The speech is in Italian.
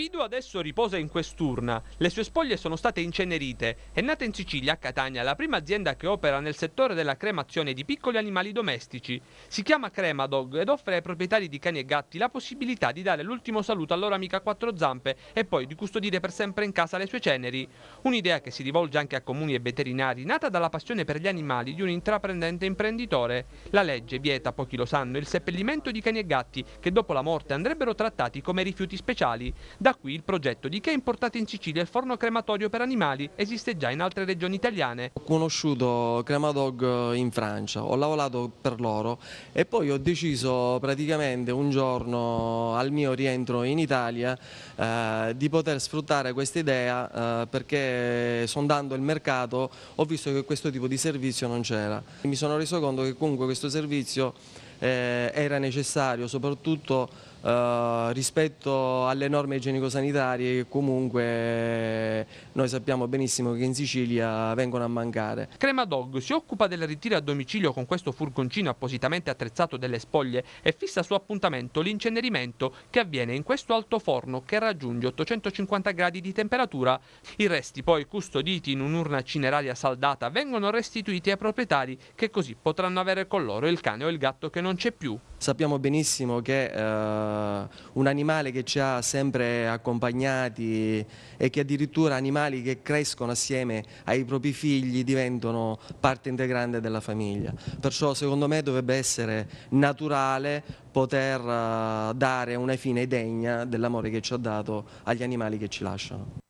Fido adesso riposa in quest'urna. Le sue spoglie sono state incenerite. È nata in Sicilia, a Catania, la prima azienda che opera nel settore della cremazione di piccoli animali domestici. Si chiama Cremadog ed offre ai proprietari di cani e gatti la possibilità di dare l'ultimo saluto alla loro amica a quattro zampe e poi di custodire per sempre in casa le sue ceneri. Un'idea che si rivolge anche a comuni e veterinari, nata dalla passione per gli animali di un intraprendente imprenditore. La legge vieta, pochi lo sanno, il seppellimento di cani e gatti che dopo la morte andrebbero trattati come rifiuti speciali. Da da qui il progetto di che è importato in Sicilia il forno crematorio per animali esiste già in altre regioni italiane. Ho conosciuto Cremadog eh, in Francia, ho lavorato per loro e poi ho deciso praticamente un giorno al mio rientro in Italia eh, di poter sfruttare questa idea eh, perché sondando il mercato ho visto che questo tipo di servizio non c'era. Mi sono reso conto che comunque questo servizio eh, era necessario soprattutto eh, rispetto alle norme igienico-sanitarie che comunque eh, noi sappiamo benissimo che in Sicilia vengono a mancare. Crema Dog si occupa del ritiro a domicilio con questo furgoncino appositamente attrezzato delle spoglie e fissa su appuntamento l'incenerimento che avviene in questo alto forno che raggiunge 850 gradi di temperatura. I resti poi custoditi in un'urna cineraria saldata vengono restituiti ai proprietari che così potranno avere con loro il cane o il gatto che non c'è più. Sappiamo benissimo che eh, un animale che ci ha sempre accompagnati e che addirittura animali che crescono assieme ai propri figli diventano parte integrante della famiglia. Perciò secondo me dovrebbe essere naturale poter eh, dare una fine degna dell'amore che ci ha dato agli animali che ci lasciano.